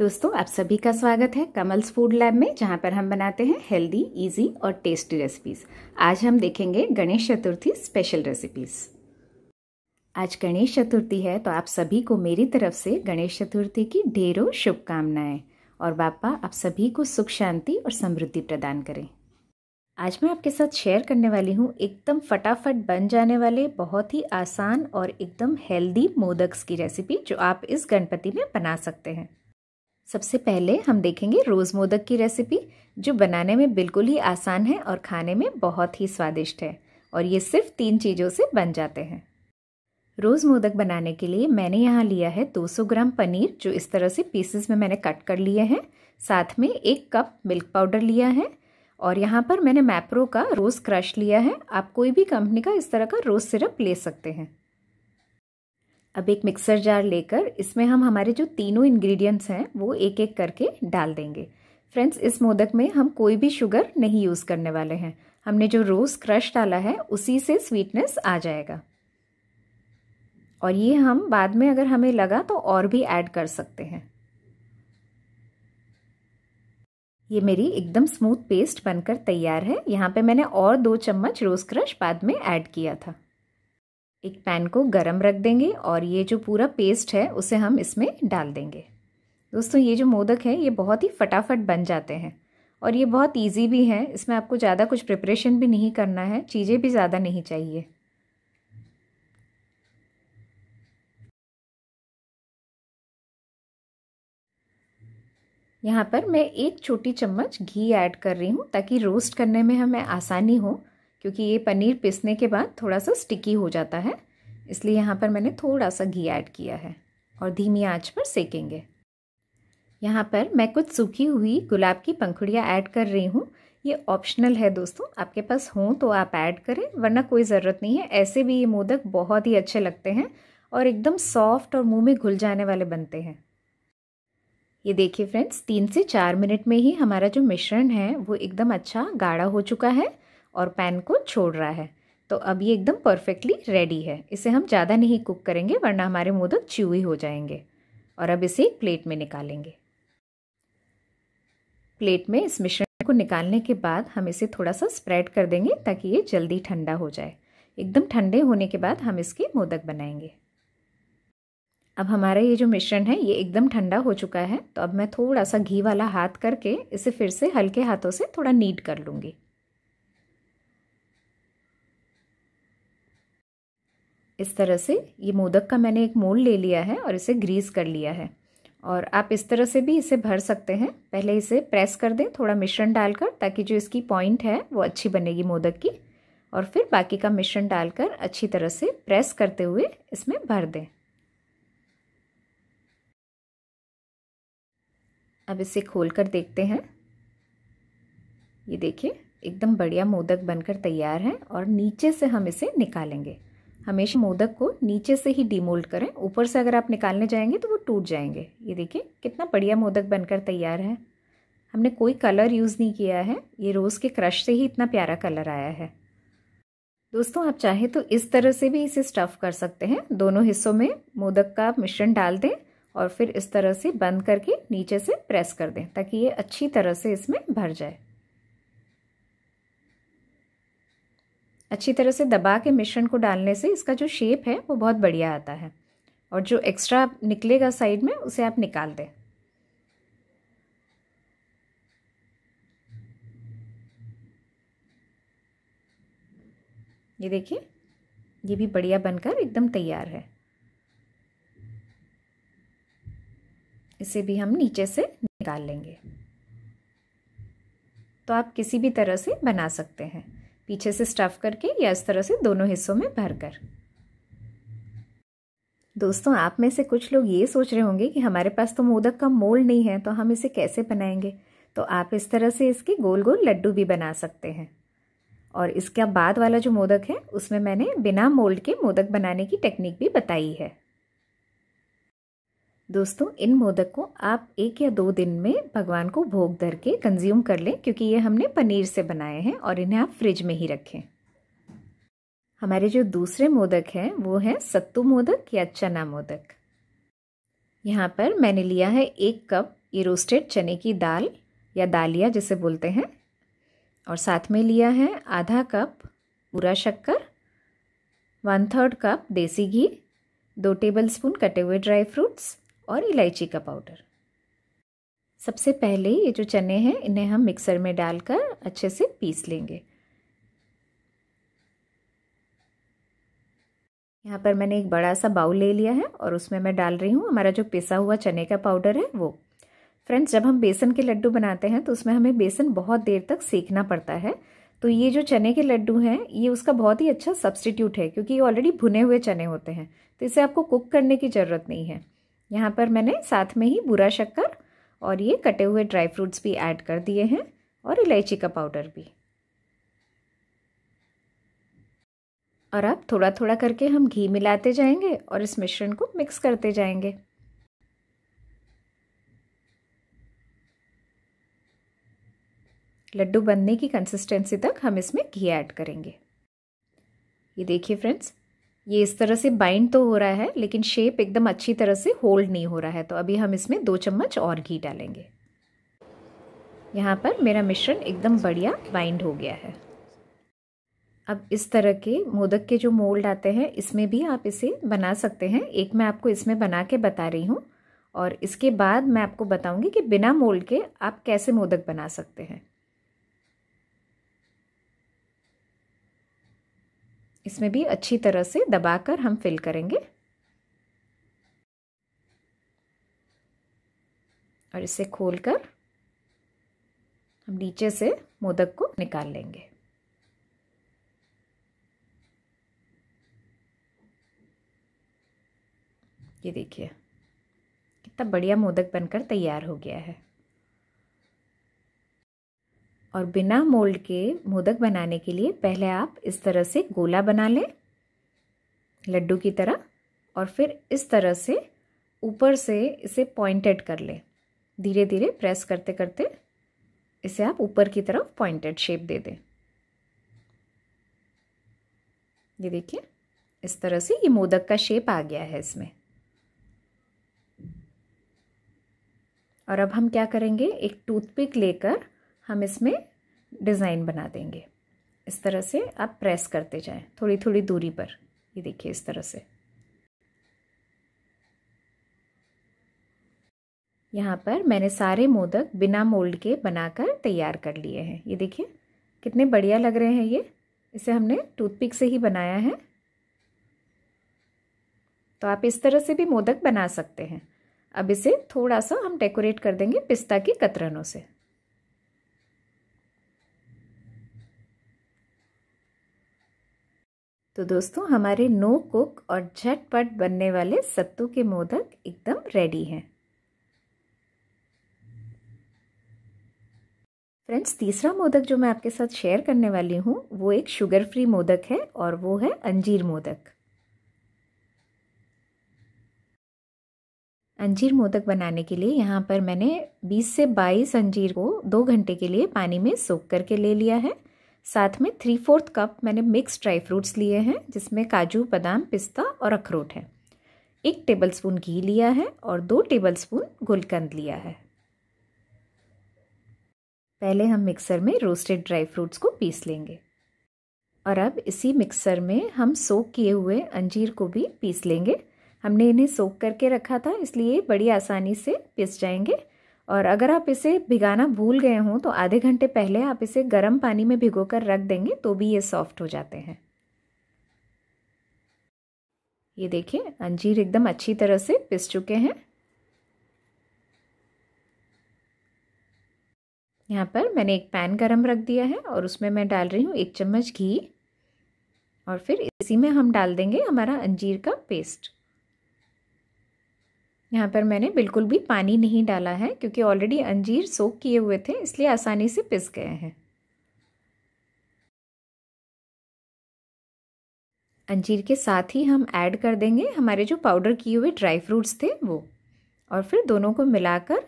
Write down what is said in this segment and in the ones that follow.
दोस्तों आप सभी का स्वागत है कमल्स फूड लैब में जहाँ पर हम बनाते हैं हेल्दी इजी और टेस्टी रेसिपीज आज हम देखेंगे गणेश चतुर्थी स्पेशल रेसिपीज आज गणेश चतुर्थी है तो आप सभी को मेरी तरफ से गणेश चतुर्थी की ढेरों शुभकामनाएं और बापा आप सभी को सुख शांति और समृद्धि प्रदान करें आज मैं आपके साथ शेयर करने वाली हूँ एकदम फटाफट बन जाने वाले बहुत ही आसान और एकदम हेल्दी मोदक्स की रेसिपी जो आप इस गणपति में बना सकते हैं सबसे पहले हम देखेंगे रोज़ मोदक की रेसिपी जो बनाने में बिल्कुल ही आसान है और खाने में बहुत ही स्वादिष्ट है और ये सिर्फ तीन चीज़ों से बन जाते हैं रोज़ मोदक बनाने के लिए मैंने यहाँ लिया है 200 ग्राम पनीर जो इस तरह से पीसेस में मैंने कट कर लिए हैं साथ में एक कप मिल्क पाउडर लिया है और यहाँ पर मैंने मैप्रो का रोज़ क्रश लिया है आप कोई भी कंपनी का इस तरह का रोज़ सिरप ले सकते हैं अब एक मिक्सर जार लेकर इसमें हम हमारे जो तीनों इंग्रेडिएंट्स हैं वो एक एक करके डाल देंगे फ्रेंड्स इस मोदक में हम कोई भी शुगर नहीं यूज़ करने वाले हैं हमने जो रोज़ क्रश डाला है उसी से स्वीटनेस आ जाएगा और ये हम बाद में अगर हमें लगा तो और भी ऐड कर सकते हैं ये मेरी एकदम स्मूथ पेस्ट बनकर तैयार है यहाँ पे मैंने और दो चम्मच रोज़ क्रश बाद में ऐड किया था एक पैन को गरम रख देंगे और ये जो पूरा पेस्ट है उसे हम इसमें डाल देंगे दोस्तों ये जो मोदक है ये बहुत ही फटाफट बन जाते हैं और ये बहुत इजी भी है इसमें आपको ज़्यादा कुछ प्रिपरेशन भी नहीं करना है चीज़ें भी ज़्यादा नहीं चाहिए यहाँ पर मैं एक छोटी चम्मच घी ऐड कर रही हूँ ताकि रोस्ट करने में हमें आसानी हो क्योंकि ये पनीर पिसने के बाद थोड़ा सा स्टिकी हो जाता है इसलिए यहाँ पर मैंने थोड़ा सा घी ऐड किया है और धीमी आंच पर सेकेंगे यहाँ पर मैं कुछ सूखी हुई गुलाब की पंखुड़ियाँ ऐड कर रही हूँ ये ऑप्शनल है दोस्तों आपके पास हों तो आप ऐड करें वरना कोई ज़रूरत नहीं है ऐसे भी ये मोदक बहुत ही अच्छे लगते हैं और एकदम सॉफ्ट और मुँह में घुल जाने वाले बनते हैं ये देखिए फ्रेंड्स तीन से चार मिनट में ही हमारा जो मिश्रण है वो एकदम अच्छा गाढ़ा हो चुका है और पैन को छोड़ रहा है तो अब ये एकदम परफेक्टली रेडी है इसे हम ज़्यादा नहीं कुक करेंगे वरना हमारे मोदक च्यूई हो जाएंगे और अब इसे प्लेट में निकालेंगे प्लेट में इस मिश्रण को निकालने के बाद हम इसे थोड़ा सा स्प्रेड कर देंगे ताकि ये जल्दी ठंडा हो जाए एकदम ठंडे होने के बाद हम इसके मोदक बनाएंगे अब हमारा ये जो मिश्रण है ये एकदम ठंडा हो चुका है तो अब मैं थोड़ा सा घी वाला हाथ करके इसे फिर से हल्के हाथों से थोड़ा नीट कर लूँगी इस तरह से ये मोदक का मैंने एक मोल ले लिया है और इसे ग्रीस कर लिया है और आप इस तरह से भी इसे भर सकते हैं पहले इसे प्रेस कर दें थोड़ा मिश्रण डालकर ताकि जो इसकी पॉइंट है वो अच्छी बनेगी मोदक की और फिर बाकी का मिश्रण डालकर अच्छी तरह से प्रेस करते हुए इसमें भर दें अब इसे खोल कर देखते हैं ये देखिए एकदम बढ़िया मोदक बनकर तैयार है और नीचे से हम इसे निकालेंगे हमेशा मोदक को नीचे से ही डीमोल्ड करें ऊपर से अगर आप निकालने जाएंगे तो वो टूट जाएंगे ये देखिए कितना बढ़िया मोदक बनकर तैयार है हमने कोई कलर यूज़ नहीं किया है ये रोज़ के क्रश से ही इतना प्यारा कलर आया है दोस्तों आप चाहे तो इस तरह से भी इसे स्टफ़ कर सकते हैं दोनों हिस्सों में मोदक का मिश्रण डाल दें और फिर इस तरह से बंद करके नीचे से प्रेस कर दें ताकि ये अच्छी तरह से इसमें भर जाए अच्छी तरह से दबा के मिश्रण को डालने से इसका जो शेप है वो बहुत बढ़िया आता है और जो एक्स्ट्रा निकलेगा साइड में उसे आप निकाल दें ये देखिए ये भी बढ़िया बनकर एकदम तैयार है इसे भी हम नीचे से निकाल लेंगे तो आप किसी भी तरह से बना सकते हैं पीछे से स्टफ़ करके या इस तरह से दोनों हिस्सों में भरकर दोस्तों आप में से कुछ लोग ये सोच रहे होंगे कि हमारे पास तो मोदक का मोल्ड नहीं है तो हम इसे कैसे बनाएंगे तो आप इस तरह से इसके गोल गोल लड्डू भी बना सकते हैं और इसका बाद वाला जो मोदक है उसमें मैंने बिना मोल्ड के मोदक बनाने की टेक्निक भी बताई है दोस्तों इन मोदक को आप एक या दो दिन में भगवान को भोग धर के कंज्यूम कर लें क्योंकि ये हमने पनीर से बनाए हैं और इन्हें आप फ्रिज में ही रखें हमारे जो दूसरे मोदक हैं वो हैं सत्तू मोदक या चना मोदक यहाँ पर मैंने लिया है एक कप ये रोस्टेड चने की दाल या दालिया जिसे बोलते हैं और साथ में लिया है आधा कप पूरा शक्कर वन थर्ड कप देसी घी दो टेबलस्पून कटे हुए ड्राई फ्रूट्स और इलायची का पाउडर सबसे पहले ये जो चने हैं इन्हें हम मिक्सर में डालकर अच्छे से पीस लेंगे यहाँ पर मैंने एक बड़ा सा बाउल ले लिया है और उसमें मैं डाल रही हूँ हमारा जो पिसा हुआ चने का पाउडर है वो फ्रेंड्स जब हम बेसन के लड्डू बनाते हैं तो उसमें हमें बेसन बहुत देर तक सेकना पड़ता है तो ये जो चने के लड्डू हैं ये उसका बहुत ही अच्छा सब्सटीट्यूट है क्योंकि ये ऑलरेडी भुने हुए चने होते हैं तो इसे आपको कुक करने की ज़रूरत नहीं है यहाँ पर मैंने साथ में ही बुरा शक्कर और ये कटे हुए ड्राई फ्रूट्स भी ऐड कर दिए हैं और इलायची का पाउडर भी और अब थोड़ा थोड़ा करके हम घी मिलाते जाएंगे और इस मिश्रण को मिक्स करते जाएंगे लड्डू बनने की कंसिस्टेंसी तक हम इसमें घी ऐड करेंगे ये देखिए फ्रेंड्स ये इस तरह से बाइंड तो हो रहा है लेकिन शेप एकदम अच्छी तरह से होल्ड नहीं हो रहा है तो अभी हम इसमें दो चम्मच और घी डालेंगे यहाँ पर मेरा मिश्रण एकदम बढ़िया बाइंड हो गया है अब इस तरह के मोदक के जो मोल्ड आते हैं इसमें भी आप इसे बना सकते हैं एक मैं आपको इसमें बना के बता रही हूँ और इसके बाद मैं आपको बताऊँगी कि बिना मोल्ड के आप कैसे मोदक बना सकते हैं इसमें भी अच्छी तरह से दबाकर हम फिल करेंगे और इसे खोलकर हम नीचे से मोदक को निकाल लेंगे ये देखिए कितना बढ़िया मोदक बनकर तैयार हो गया है और बिना मोल्ड के मोदक बनाने के लिए पहले आप इस तरह से गोला बना लें लड्डू की तरह और फिर इस तरह से ऊपर से इसे पॉइंटेड कर लें धीरे धीरे प्रेस करते करते इसे आप ऊपर की तरफ पॉइंटेड शेप दे दें ये देखिए इस तरह से ये मोदक का शेप आ गया है इसमें और अब हम क्या करेंगे एक टूथपिक लेकर हम इसमें डिज़ाइन बना देंगे इस तरह से आप प्रेस करते जाएं थोड़ी थोड़ी दूरी पर ये देखिए इस तरह से यहाँ पर मैंने सारे मोदक बिना मोल्ड के बनाकर तैयार कर लिए हैं ये देखिए कितने बढ़िया लग रहे हैं ये इसे हमने टूथपिक से ही बनाया है तो आप इस तरह से भी मोदक बना सकते हैं अब इसे थोड़ा सा हम डेकोरेट कर देंगे पिस्ता की कतरनों से तो दोस्तों हमारे नो कुक और झटपट बनने वाले सत्तू के मोदक एकदम रेडी हैं फ्रेंड्स तीसरा मोदक जो मैं आपके साथ शेयर करने वाली हूँ वो एक शुगर फ्री मोदक है और वो है अंजीर मोदक अंजीर मोदक बनाने के लिए यहाँ पर मैंने 20 से 22 अंजीर को दो घंटे के लिए पानी में सोख करके ले लिया है साथ में थ्री फोर्थ कप मैंने मिक्स ड्राई फ्रूट्स लिए हैं जिसमें काजू बादाम पिस्ता और अखरोट है एक टेबलस्पून घी लिया है और दो टेबलस्पून गुलकंद लिया है पहले हम मिक्सर में रोस्टेड ड्राई फ्रूट्स को पीस लेंगे और अब इसी मिक्सर में हम सोक किए हुए अंजीर को भी पीस लेंगे हमने इन्हें सोक करके रखा था इसलिए बड़ी आसानी से पिस जाएंगे और अगर आप इसे भिगाना भूल गए हों तो आधे घंटे पहले आप इसे गर्म पानी में भिगो कर रख देंगे तो भी ये सॉफ्ट हो जाते हैं ये देखिए अंजीर एकदम अच्छी तरह से पिस चुके हैं यहाँ पर मैंने एक पैन गरम रख दिया है और उसमें मैं डाल रही हूँ एक चम्मच घी और फिर इसी में हम डाल देंगे हमारा अंजीर का पेस्ट यहाँ पर मैंने बिल्कुल भी पानी नहीं डाला है क्योंकि ऑलरेडी अंजीर सोख किए हुए थे इसलिए आसानी से पिस गए हैं अंजीर के साथ ही हम ऐड कर देंगे हमारे जो पाउडर किए हुए ड्राई फ्रूट्स थे वो और फिर दोनों को मिलाकर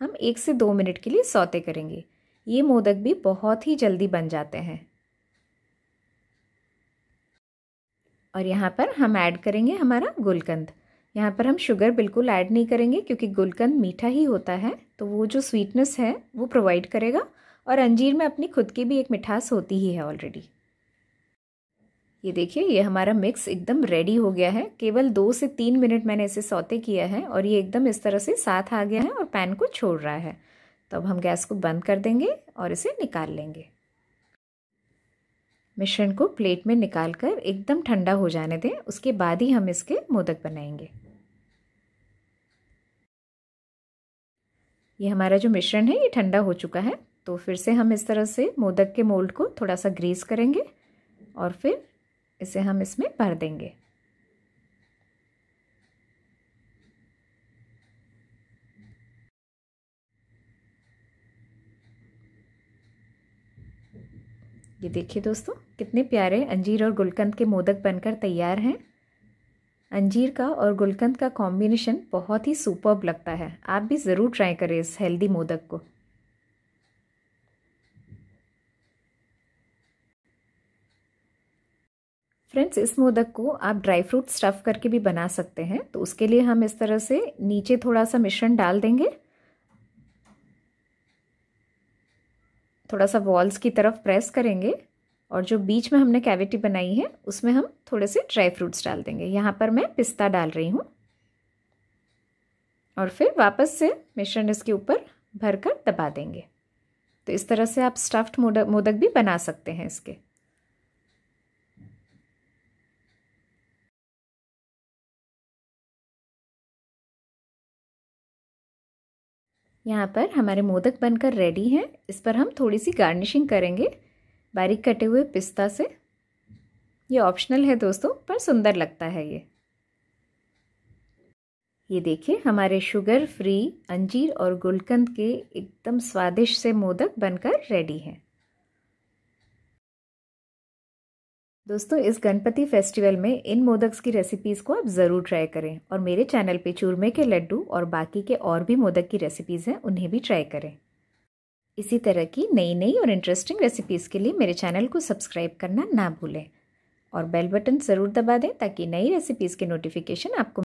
हम एक से दो मिनट के लिए सौते करेंगे ये मोदक भी बहुत ही जल्दी बन जाते हैं और यहाँ पर हम ऐड करेंगे हमारा गुलकंद यहाँ पर हम शुगर बिल्कुल ऐड नहीं करेंगे क्योंकि गुलकंद मीठा ही होता है तो वो जो स्वीटनेस है वो प्रोवाइड करेगा और अंजीर में अपनी खुद की भी एक मिठास होती ही है ऑलरेडी ये देखिए ये हमारा मिक्स एकदम रेडी हो गया है केवल दो से तीन मिनट मैंने इसे सौते किया है और ये एकदम इस तरह से साथ आ गया है और पैन को छोड़ रहा है तो अब हम गैस को बंद कर देंगे और इसे निकाल लेंगे मिश्रण को प्लेट में निकाल कर एकदम ठंडा हो जाने दें उसके बाद ही हम इसके मोदक बनाएंगे ये हमारा जो मिश्रण है ये ठंडा हो चुका है तो फिर से हम इस तरह से मोदक के मोल्ड को थोड़ा सा ग्रीस करेंगे और फिर इसे हम इसमें भर देंगे ये देखिए दोस्तों कितने प्यारे अंजीर और गुलकंद के मोदक बनकर तैयार हैं अंजीर का और गुलकंद का कॉम्बिनेशन बहुत ही सुपर्ब लगता है आप भी ज़रूर ट्राई करें इस हेल्दी मोदक को फ्रेंड्स इस मोदक को आप ड्राई फ्रूट स्टफ़ करके भी बना सकते हैं तो उसके लिए हम इस तरह से नीचे थोड़ा सा मिश्रण डाल देंगे थोड़ा सा वॉल्स की तरफ प्रेस करेंगे और जो बीच में हमने कैविटी बनाई है उसमें हम थोड़े से ड्राई फ्रूट्स डाल देंगे यहाँ पर मैं पिस्ता डाल रही हूँ और फिर वापस से मिश्रण इसके ऊपर भर कर दबा देंगे तो इस तरह से आप स्टफ्ड मोदक मोदक भी बना सकते हैं इसके यहाँ पर हमारे मोदक बनकर रेडी हैं इस पर हम थोड़ी सी गार्निशिंग करेंगे बारीक कटे हुए पिस्ता से ये ऑप्शनल है दोस्तों पर सुंदर लगता है ये ये देखिए हमारे शुगर फ्री अंजीर और गुलकंद के एकदम स्वादिष्ट से मोदक बनकर रेडी हैं दोस्तों इस गणपति फेस्टिवल में इन मोदक्स की रेसिपीज़ को आप ज़रूर ट्राई करें और मेरे चैनल पे चूरमे के लड्डू और बाकी के और भी मोदक की रेसिपीज़ हैं उन्हें भी ट्राई करें इसी तरह की नई नई और इंटरेस्टिंग रेसिपीज़ के लिए मेरे चैनल को सब्सक्राइब करना ना भूलें और बेल बटन ज़रूर दबा दें ताकि नई रेसिपीज़ के नोटिफिकेशन आपको